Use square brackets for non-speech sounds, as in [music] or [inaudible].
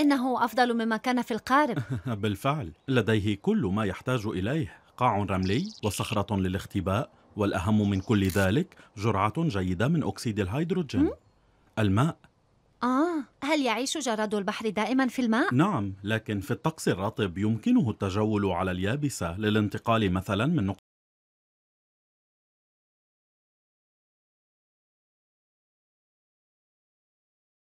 إنه أفضل مما كان في القارب [laughs] بالفعل لديه كل ما يحتاج إليه قاع رملي وصخرة للاختباء والأهم من كل ذلك جرعة جيدة من أكسيد الهيدروجين الماء آه هل يعيش جراد البحر دائما في الماء؟ نعم لكن في الطقس الرطب يمكنه التجول على اليابسة للانتقال مثلا من نقطة